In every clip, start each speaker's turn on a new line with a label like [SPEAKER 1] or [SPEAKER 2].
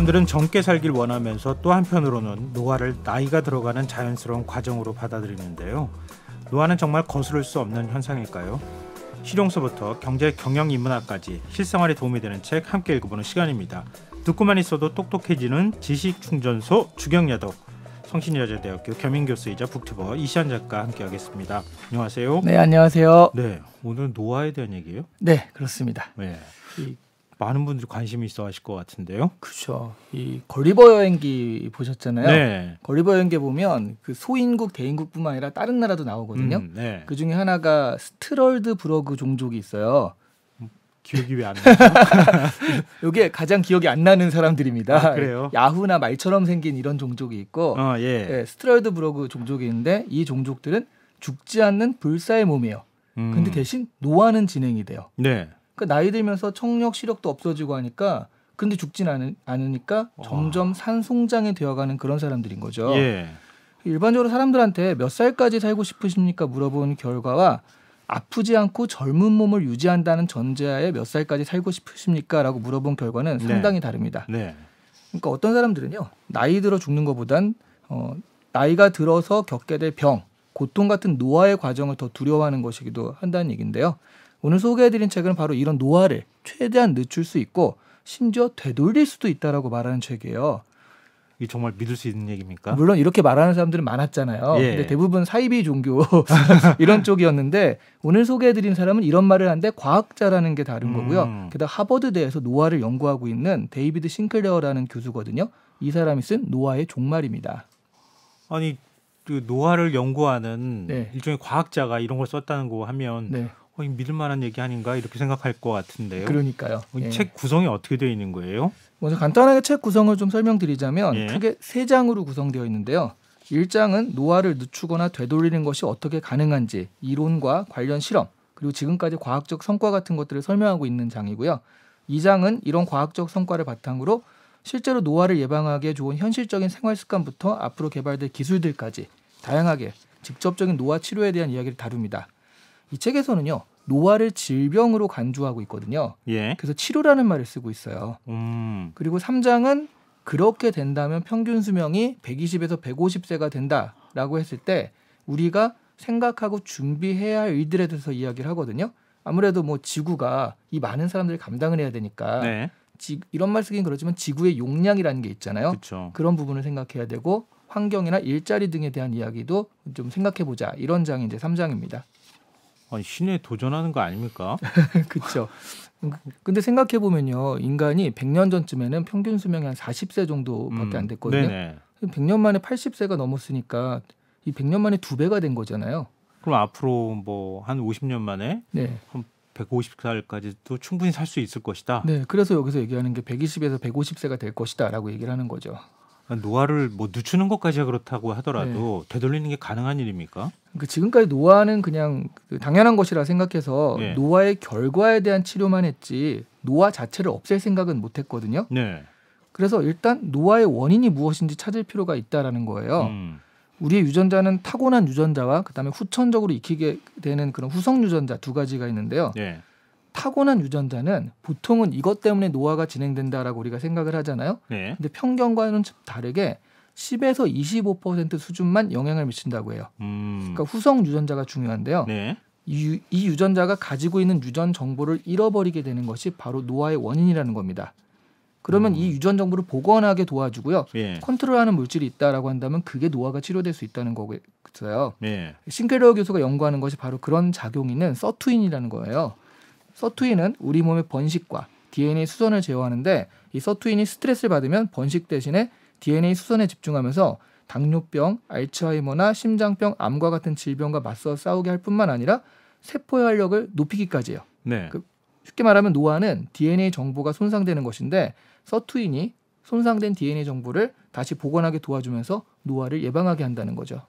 [SPEAKER 1] 사람들은 젊게 살길 원하면서 또 한편으로는 노화를 나이가 들어가는 자연스러운 과정으로 받아들이는데요. 노화는 정말 거스를 수 없는 현상일까요? 실용서부터 경제 경영 인문학까지 실생활에 도움이 되는 책 함께 읽어보는 시간입니다. 듣고만 있어도 똑똑해지는 지식 충전소 주경야독 성신여자대학교 겸임교수이자 북튜버 이시안 작가 함께하겠습니다. 안녕하세요. 네, 안녕하세요. 네, 오늘 노화에 대한 얘기예요?
[SPEAKER 2] 네, 그렇습니다. 네. 많은 분들이 관심이 있어 하실 것 같은데요. 그렇죠. 이 걸리버 여행기 보셨잖아요. 네. 걸리버 여행기 보면 그 소인국, 대인국뿐만 아니라 다른 나라도 나오거든요. 음, 네. 그 중에 하나가 스트럴드 브러그 종족이 있어요. 기억이 왜 안 나죠? 이게 가장 기억이 안 나는 사람들입니다. 아, 그래요? 야후나 말처럼 생긴 이런 종족이 있고 어, 예. 예, 스트럴드 브러그 종족이 있는데 이 종족들은 죽지 않는 불사의 몸이에요. 음. 근데 대신 노화는 진행이 돼요. 네. 그러니까 나이 들면서 청력 시력도 없어지고 하니까 근데 죽진 않으, 않으니까 와. 점점 산송장이 되어가는 그런 사람들인 거죠. 예. 일반적으로 사람들한테 몇 살까지 살고 싶으십니까 물어본 결과와 아프지 않고 젊은 몸을 유지한다는 전제하에 몇 살까지 살고 싶으십니까라고 물어본 결과는 네. 상당히 다릅니다. 네. 그러니까 어떤 사람들은요 나이 들어 죽는 것보단 어, 나이가 들어서 겪게 될 병, 고통 같은 노화의 과정을 더 두려워하는 것이기도 한다는 얘기인데요. 오늘 소개해드린 책은 바로 이런 노화를 최대한 늦출 수 있고 심지어 되돌릴 수도 있다라고 말하는 책이에요. 이 정말 믿을 수 있는 얘기입니까? 물론 이렇게 말하는 사람들은 많았잖아요. 예. 근데 대부분 사이비 종교 이런 쪽이었는데 오늘 소개해드린 사람은 이런 말을 하데 과학자라는 게 다른 거고요. 음. 게다가 하버드대에서 노화를 연구하고 있는 데이비드 싱클레어라는 교수거든요. 이 사람이 쓴 노화의 종말입니다.
[SPEAKER 1] 아니 그 노화를 연구하는 네. 일종의 과학자가 이런 걸 썼다는 거 하면 네. 어, 믿을 만한 얘기 아닌가 이렇게 생각할 것 같은데요. 그러니까요.
[SPEAKER 2] 어, 예. 책 구성이 어떻게 되어 있는 거예요? 먼저 뭐 간단하게 책 구성을 좀 설명드리자면 예. 크게 세 장으로 구성되어 있는데요. 1장은 노화를 늦추거나 되돌리는 것이 어떻게 가능한지 이론과 관련 실험 그리고 지금까지 과학적 성과 같은 것들을 설명하고 있는 장이고요. 2장은 이런 과학적 성과를 바탕으로 실제로 노화를 예방하기에 좋은 현실적인 생활 습관부터 앞으로 개발될 기술들까지 다양하게 직접적인 노화 치료에 대한 이야기를 다룹니다. 이 책에서는요. 노화를 질병으로 간주하고 있거든요. 예. 그래서 치료라는 말을 쓰고 있어요. 음. 그리고 3장은 그렇게 된다면 평균 수명이 120에서 150세가 된다라고 했을 때 우리가 생각하고 준비해야 할 일들에 대해서 이야기를 하거든요. 아무래도 뭐 지구가 이 많은 사람들이 감당을 해야 되니까 네. 지, 이런 말 쓰긴 그렇지만 지구의 용량이라는 게 있잖아요. 그쵸. 그런 부분을 생각해야 되고 환경이나 일자리 등에 대한 이야기도 좀 생각해 보자. 이런 장이 이제 3장입니다.
[SPEAKER 1] 아니, 신에 도전하는 거 아닙니까? 그렇죠.
[SPEAKER 2] 근데 생각해 보면요, 인간이 100년 전쯤에는 평균 수명이 한 40세 정도밖에 음. 안 됐거든요. 네네. 100년 만에 80세가 넘었으니까 이 100년 만에 두 배가 된 거잖아요.
[SPEAKER 1] 그럼 앞으로 뭐 한 50년 만에 네. 한 150살까지도 충분히 살 수 있을 것이다.
[SPEAKER 2] 네, 그래서 여기서 얘기하는 게 120에서 150세가 될 것이다라고 얘기를 하는 거죠.
[SPEAKER 1] 노화를 뭐 늦추는 것까지야 그렇다고 하더라도 네. 되돌리는 게 가능한 일입니까?
[SPEAKER 2] 그 지금까지 노화는 그냥 그 당연한 것이라 생각해서 네. 노화의 결과에 대한 치료만 했지 노화 자체를 없앨 생각은 못 했거든요. 네. 그래서 일단 노화의 원인이 무엇인지 찾을 필요가 있다라는 거예요. 음. 우리의 유전자는 타고난 유전자와 그다음에 후천적으로 익히게 되는 그런 후성 유전자 두 가지가 있는데요. 네. 타고난 유전자는 보통은 이것 때문에 노화가 진행된다라고 우리가 생각을 하잖아요. 네. 근데 편견과는 다르게 10에서 25% 수준만 영향을 미친다고 해요. 음. 그러니까 후성 유전자가 중요한데요. 네. 이, 이 유전자가 가지고 있는 유전 정보를 잃어버리게 되는 것이 바로 노화의 원인이라는 겁니다. 그러면 음. 이 유전 정보를 복원하게 도와주고요. 예. 컨트롤하는 물질이 있다라고 한다면 그게 노화가 치료될 수 있다는 거겠어요. 예. 네. 싱크레어 교수가 연구하는 것이 바로 그런 작용이 있는 서투인이라는 거예요. 서투인은 우리 몸의 번식과 DNA 수선을 제어하는데 이 서투인이 스트레스를 받으면 번식 대신에 DNA 수선에 집중하면서 당뇨병, 알츠하이머나 심장병, 암과 같은 질병과 맞서 싸우게 할 뿐만 아니라 세포의 활력을 높이기까지 해요. 네. 그 쉽게 말하면 노화는 DNA 정보가 손상되는 것인데 서투인이 손상된 DNA 정보를 다시 복원하게 도와주면서 노화를 예방하게 한다는 거죠.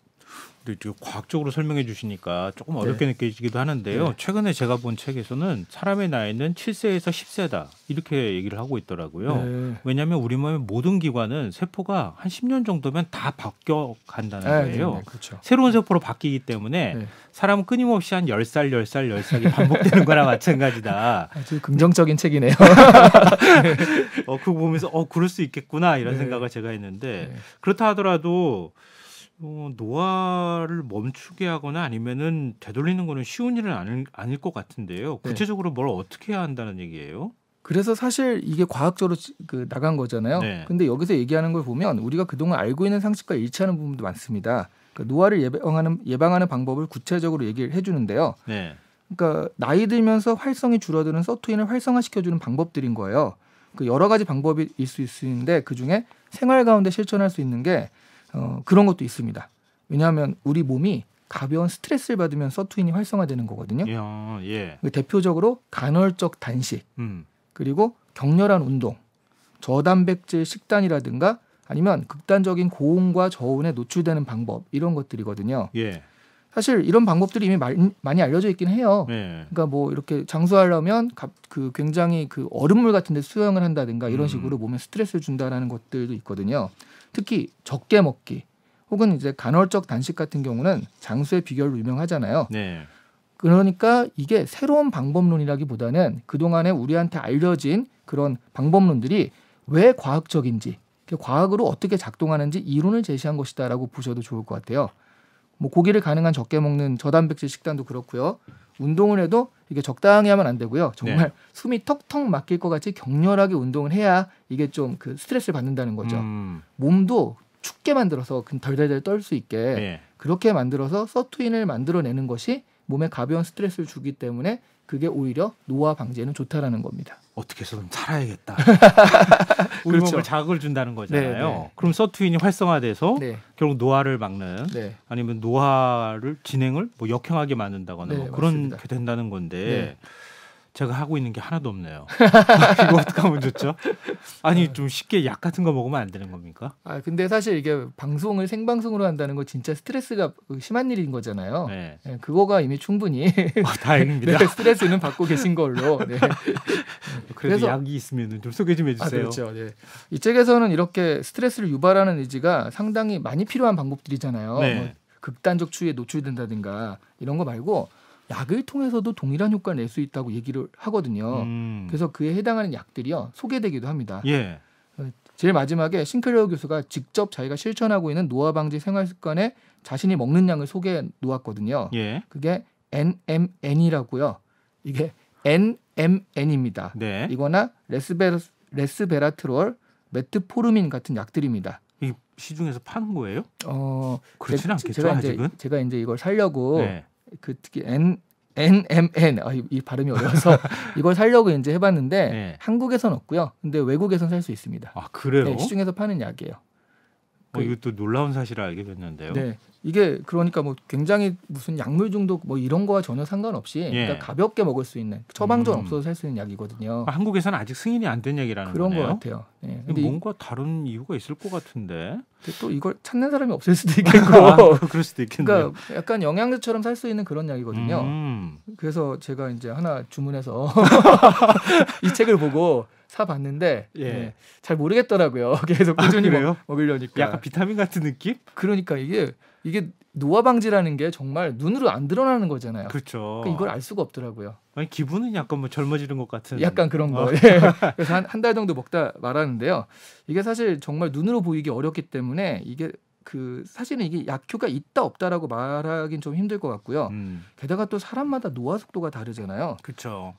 [SPEAKER 1] 네, 과학적으로 설명해 주시니까 조금 어렵게 네. 느껴지기도 하는데요. 네. 최근에 제가 본 책에서는 사람의 나이는 7세에서 10세다 이렇게 얘기를 하고 있더라고요. 네. 왜냐하면 우리 몸의 모든 기관은 세포가 한 10년 정도면 다 바뀌어 간다는 네, 거예요. 네, 그렇죠. 새로운 세포로 바뀌기 때문에 사람은 끊임없이 한 10살, 10살, 10살이 반복되는 거나 마찬가지다. 아주 긍정적인 책이네요. 어, 그거 보면서 어 그럴 수 있겠구나 이런 생각을 제가 했는데 그렇다 하더라도 어, 노화를 멈추게 하거나 아니면은 되돌리는 거는 쉬운 일은 아닐, 아닐 것 같은데요. 네. 구체적으로 네. 뭘 어떻게 해야 한다는 얘기예요?
[SPEAKER 2] 그래서 사실 이게 과학적으로 그 나간 거잖아요. 네. 근데 여기서 얘기하는 걸 보면 우리가 그동안 알고 있는 상식과 일치하는 부분도 많습니다. 그러니까 노화를 예방하는 예방하는 방법을 구체적으로 얘기를 해주는데요. 네. 그러니까 나이 들면서 활성이 줄어드는 서투인을 활성화시켜주는 방법들인 거예요. 그 여러 가지 방법이 있을 수 있는데 그 중에 생활 가운데 실천할 수 있는 게 어, 그런 것도 있습니다. 왜냐하면 우리 몸이 가벼운 스트레스를 받으면 서투인이 활성화되는 거거든요. 예,
[SPEAKER 1] 어, 예. 그
[SPEAKER 2] 대표적으로 간헐적 단식, 음. 그리고 격렬한 운동, 저단백질 식단이라든가 아니면 극단적인 고온과 저온에 노출되는 방법 이런 것들이거든요. 예. 사실 이런 방법들이 이미 말, 많이 알려져 있긴 해요. 예. 그러니까 뭐 이렇게 장수하려면 그 굉장히 그 얼음물 같은 데 수영을 한다든가 이런 음. 식으로 몸에 스트레스를 준다라는 것들도 있거든요. 특히 적게 먹기 혹은 이제 간헐적 단식 같은 경우는 장수의 비결로 유명하잖아요. 네. 그러니까 이게 새로운 방법론이라기보다는 그동안에 우리한테 알려진 그런 방법론들이 왜 과학적인지 과학으로 어떻게 작동하는지 이론을 제시한 것이다라고 보셔도 좋을 것 같아요. 뭐 고기를 가능한 적게 먹는 저단백질 식단도 그렇고요. 운동을 해도 이게 적당히 하면 안 되고요. 정말 네. 숨이 턱턱 막힐 것 같이 격렬하게 운동을 해야 이게 좀 그 스트레스를 받는다는 거죠. 음. 몸도 춥게 만들어서 덜덜덜 떨 수 있게 네. 그렇게 만들어서 서투인을 만들어내는 것이 몸에 가벼운 스트레스를 주기 때문에 그게 오히려 노화 방지에는 좋다라는 겁니다. 어떻게 해서 좀 살아야겠다. 우리 그렇죠. 몸을 자극을 준다는 거잖아요. 네, 네. 그럼 서투인이
[SPEAKER 1] 활성화돼서 네. 결국 노화를 막는 네. 아니면 노화를 진행을 뭐 역행하게 만든다거나 네, 뭐 그런 맞습니다. 게 된다는 건데 네. 제가 하고 있는 게 하나도 없네요. 이거 어떻게 하면
[SPEAKER 2] 좋죠? 아니 좀 쉽게 약 같은 거 먹으면 안 되는 겁니까? 아 근데 사실 이게 방송을 생방송으로 한다는 거 진짜 스트레스가 심한 일인 거잖아요. 네. 네 그거가 이미 충분히 아, 다행입니다. 네, 스트레스는 받고 계신 걸로. 네. 그래서 약이 있으면 좀 소개 좀 해주세요. 아, 그렇죠. 네. 이 책에서는 이렇게 스트레스를 유발하는 의지가 상당히 많이 필요한 방법들이잖아요. 네. 뭐 극단적 추위에 노출된다든가 이런 거 말고 약을 통해서도 동일한 효과를 낼 수 있다고 얘기를 하거든요. 음. 그래서 그에 해당하는 약들이요 소개되기도 합니다.
[SPEAKER 1] 예. 어,
[SPEAKER 2] 제일 마지막에 싱클레어 교수가 직접 자기가 실천하고 있는 노화 방지 생활 습관에 자신이 먹는 양을 소개해 놓았거든요. 예. 그게 NMN이라고요. 이게 NMN입니다. 네. 이거나 레스베, 레스베라트롤, 메트포르민 같은 약들입니다. 이 시중에서 파는 거예요? 어, 그렇지는 않겠죠 제가 이제, 아직은. 제가 이제 이걸 살려고 네. 그 특히 N NMN 아, 이, 이 발음이 어려워서 이걸 살려고 이제 해봤는데 네. 한국에선 없고요. 근데 외국에선 살 수 있습니다. 아 그래요? 네, 시중에서 파는 약이에요.
[SPEAKER 1] 어, 뭐 그 이것도 놀라운 사실을 알게 됐는데요. 네,
[SPEAKER 2] 이게 그러니까 뭐 굉장히 무슨 약물 중독 뭐 이런 거와 전혀 상관없이 예. 그러니까 가볍게 먹을 수 있는 처방전 음. 없어도 살수 있는 약이거든요. 그러니까 한국에서는 아직
[SPEAKER 1] 승인이 안 된 약이라는 그런 거네요? 것 같아요. 네. 근데 뭔가 이, 다른 이유가 있을 것 같은데. 또 이걸
[SPEAKER 2] 찾는 사람이 없을 수도 있겠고. 아, 그럴 수도 있겠네요. 그러니까 약간 영양제처럼 살 수 있는 그런 약이거든요. 음. 그래서 제가 이제 하나 주문해서 이 책을 보고 사 봤는데 예. 네, 잘 모르겠더라고요. 계속 아, 꾸준히 아, 먹, 먹으려니까 약간 비타민 같은 느낌? 그러니까 이게 이게 노화 방지라는 게 정말 눈으로 안 드러나는 거잖아요. 그렇죠. 그러니까 이걸 알 수가 없더라고요. 아니 기분은 약간 뭐 젊어지는 것 같은. 약간 그런 어. 거. 어. 예. 그래서 한 한 달 정도 먹다 말았는데요. 이게 사실 정말 눈으로 보이기 어렵기 때문에 이게 그 사실은 이게 약효가 있다 없다라고 말하긴 좀 힘들 것 같고요. 음. 게다가 또 사람마다 노화 속도가 다르잖아요. 그렇죠.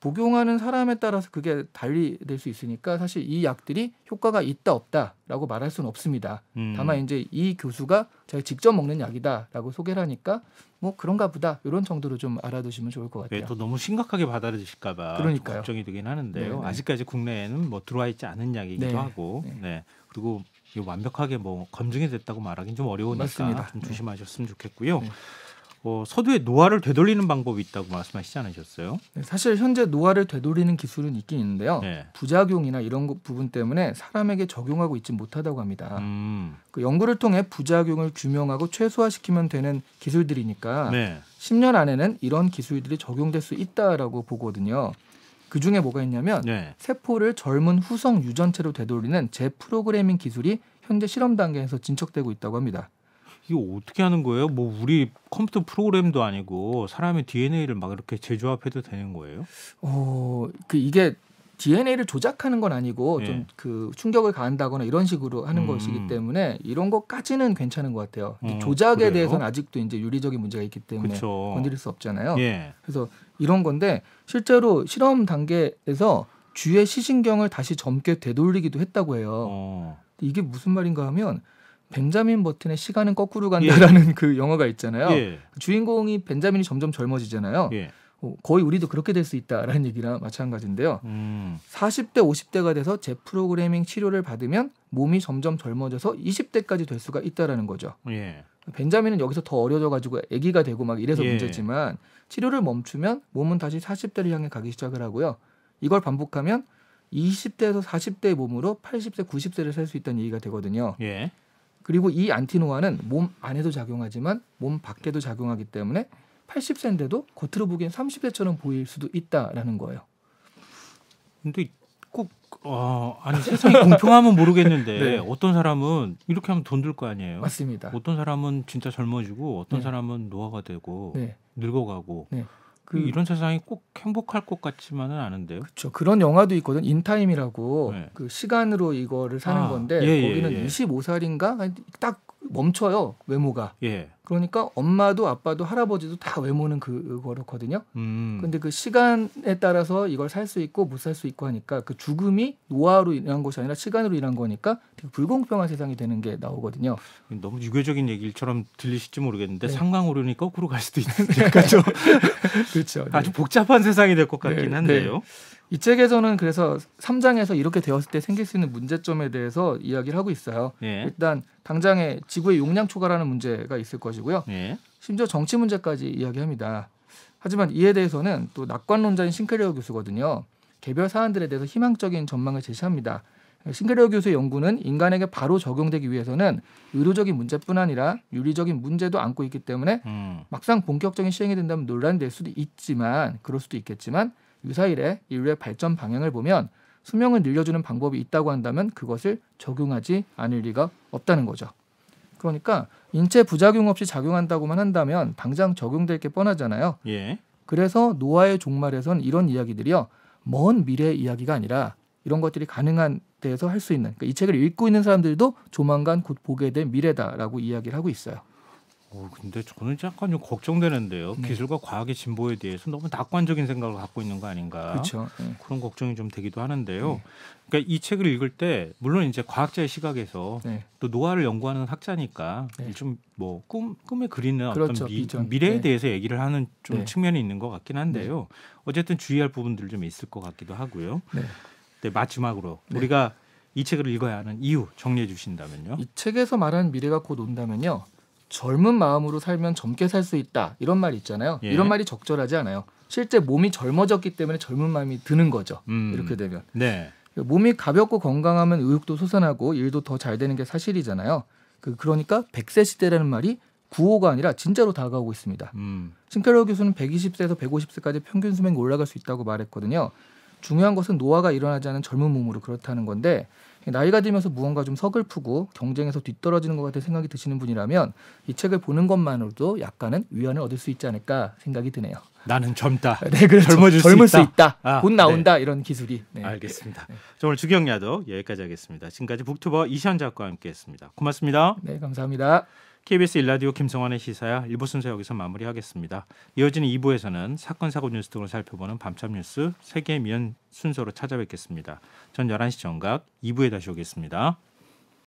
[SPEAKER 2] 복용하는 사람에 따라서 그게 달리 될 수 있으니까 사실 이 약들이 효과가 있다 없다라고 말할 수는 없습니다. 음. 다만 이제 이 교수가 제가 직접 먹는 약이다라고 소개를 하니까 뭐 그런가 보다 이런 정도로 좀 알아두시면 좋을 것 같아요. 네, 또
[SPEAKER 1] 너무 심각하게 받아들이실까봐 걱정이 되긴 하는데요. 네네. 네. 아직까지 국내에는 뭐 들어와 있지 않은 약이기도 네네. 하고, 네, 네. 그리고 완벽하게 뭐 검증이 됐다고 말하기는 좀 어려우니까 맞습니다. 좀 네. 조심하셨으면 좋겠고요. 어, 서두에 노화를 되돌리는 방법이 있다고 말씀하시지 않으셨어요?
[SPEAKER 2] 네, 사실 현재 노화를 되돌리는 기술은 있긴 있는데요. 네. 부작용이나 이런 부분 때문에 사람에게 적용하고 있지 못하다고 합니다. 음. 그 연구를 통해 부작용을 규명하고 최소화시키면 되는 기술들이니까 네. 10년 안에는 이런 기술들이 적용될 수 있다라고 보거든요. 그 중에 뭐가 있냐면 네. 세포를 젊은 후성 유전체로 되돌리는 재프로그래밍 기술이 현재 실험 단계에서 진척되고 있다고 합니다. 이거 어떻게 하는 거예요? 뭐 우리 컴퓨터 프로그램도 아니고 사람의 DNA를 막 이렇게 재조합해도 되는 거예요? 어, 그 이게 DNA를 조작하는 건 아니고 네. 예. 좀그 충격을 가한다거나 이런 식으로 하는 음. 것이기 때문에 이런 것까지는 괜찮은 것 같아요. 어, 조작에 그래요? 대해서는 아직도 이제 윤리적인 문제가 있기 때문에 그쵸. 건드릴 수 없잖아요. 예. 그래서 이런 건데 실제로 실험 단계에서 쥐의 시신경을 다시 젊게 되돌리기도 했다고 해요. 어. 이게 무슨 말인가 하면 벤자민 버튼의 시간은 거꾸로 간다라는 예. 그 영화가 있잖아요. 예. 주인공이 벤자민이 점점 젊어지잖아요. 예. 어, 거의 우리도 그렇게 될 수 있다라는 얘기랑 마찬가지인데요. 음. 40대, 50대가 돼서 재프로그래밍 치료를 받으면 몸이 점점 젊어져서 20대까지 될 수가 있다라는 거죠. 예. 벤자민은 여기서 더 어려져 가지고 아기가 되고 막 이래서 예. 문제지만 치료를 멈추면 몸은 다시 40대를 향해 가기 시작을 하고요. 이걸 반복하면 20대에서 40대의 몸으로 80세, 90세를 살 수 있다는 얘기가 되거든요. 예. 그리고 이 안티노아는 몸 안에도 작용하지만 몸 밖에도 작용하기 때문에 80세인데도 겉으로 보기엔 30세처럼 보일 수도 있다라는 거예요. 근데
[SPEAKER 1] 꼭 어, 아니 세상이 공평하면 모르겠는데 네. 어떤 사람은 이렇게 하면 돈 들 거 아니에요. 맞습니다. 어떤 사람은 진짜 젊어지고 어떤 네. 사람은 노화가 되고 네. 늙어가고
[SPEAKER 2] 네. 그 음. 이런
[SPEAKER 1] 세상이 꼭 행복할 것 같지만은 않은데요.
[SPEAKER 2] 그렇죠. 그런 영화도 있거든. 인타임이라고 네. 그 시간으로 이거를 사는 아, 건데 예, 예 거기는 예, 예. 25살인가 딱 멈춰요 외모가. 예. 그러니까 엄마도 아빠도 할아버지도 다 외모는 그거렇거든요. 음. 근데 그 시간에 따라서 이걸 살 수 있고 못 살 수 있고 하니까 그 죽음이 노화로 인한 것이 아니라 시간으로 인한 거니까 되게 불공평한 세상이 되는 게 나오거든요.
[SPEAKER 1] 너무 유교적인 얘기처럼 들리실지 모르겠는데 네. 상강 오르니 거꾸로 갈 수도 있으니까 좀
[SPEAKER 2] 그렇죠. 아주 네. 복잡한 세상이 될것 네. 같긴 네. 한데요. 이 책에서는 그래서 3장에서 이렇게 되었을 때 생길 수 있는 문제점에 대해서 이야기를 하고 있어요. 예. 일단 당장에 지구의 용량 초과라는 문제가 있을 것이고요. 예. 심지어 정치 문제까지 이야기합니다. 하지만 이에 대해서는 또 낙관론자인 싱크레어 교수거든요. 개별 사안들에 대해서 희망적인 전망을 제시합니다. 싱크레어 교수의 연구는 인간에게 바로 적용되기 위해서는 의료적인 문제뿐 아니라 윤리적인 문제도 안고 있기 때문에 음. 막상 본격적인 시행이 된다면 논란될 수도 있지만 그럴 수도 있겠지만 유사일에 인류의 발전 방향을 보면 수명을 늘려주는 방법이 있다고 한다면 그것을 적용하지 않을 리가 없다는 거죠. 그러니까 인체 부작용 없이 작용한다고만 한다면 당장 적용될 게 뻔하잖아요. 예. 그래서 노아의 종말에선 이런 이야기들이요. 먼 미래 의 이야기가 아니라 이런 것들이 가능한 데서할 수 있는 그러니까 이 책을 읽고 있는 사람들도 조만간 곧 보게 될 미래다라고 이야기를 하고 있어요.
[SPEAKER 1] 오, 근데 저는 약간 좀 걱정되는데요. 네. 기술과 과학의 진보에 대해서 너무 낙관적인 생각을 갖고 있는 거 아닌가. 그렇죠. 네. 그런 걱정이 좀 되기도 하는데요. 네. 그러니까 이 책을 읽을 때 물론 이제 과학자의 시각에서 네. 또 노화를 연구하는 학자니까 네. 좀뭐꿈 꿈에 그리는 그렇죠. 어떤 미, 래에 네. 대해서 얘기를 하는 좀 측면이 있는 것 같긴 한데요. 어쨌든 주의할 부분들 좀 있을 것 같기도 하고요. 네. 마지막으로 우리가 이 책을 읽어야 하는 이유 정리해 주신다면요.
[SPEAKER 2] 이 책에서 말하 미래가 곧 온다면요. 젊은 마음으로 살면 젊게 살 수 있다 이런 말 있잖아요. 예. 이런 말이 적절하지 않아요. 실제 몸이 젊어졌기 때문에 젊은 마음이 드는 거죠. 음. 이렇게 되면 네. 몸이 가볍고 건강하면 의욕도 솟아나고 일도 더 잘 되는 게 사실이잖아요. 그 그러니까 백세 시대라는 말이 구호가 아니라 진짜로 다가오고 있습니다. 음. 신캐러 교수는 120세에서 150세까지 평균 수명이 올라갈 수 있다고 말했거든요. 중요한 것은 노화가 일어나지 않은 젊은 몸으로 그렇다는 건데 나이가 들면서 무언가 좀 서글프고 경쟁에서 뒤떨어지는 것 같은 생각이 드시는 분이라면 이 책을 보는 것만으로도 약간은 위안을 얻을 수 있지 않을까 생각이 드네요. 나는 젊다. 네, 그렇죠. 젊어질 젊을 있다. 수 있다. 아, 곧 나온다 네. 이런 기술이. 네.
[SPEAKER 1] 알겠습니다. 네. 오늘 주경야도 여기까지 하겠습니다. 지금까지 북튜버 이시현 작가와 함께했습니다. 고맙습니다. 네, 감사합니다. KBS 일라디오 김성환의 시사야 1부 순서 여기서 마무리하겠습니다. 이어지는 2부에서는 사건 사고 뉴스 등을 살펴보는 밤참 뉴스 세계 미연 순서로 찾아뵙겠습니다. 전 11시 정각 2부에 다시 오겠습니다.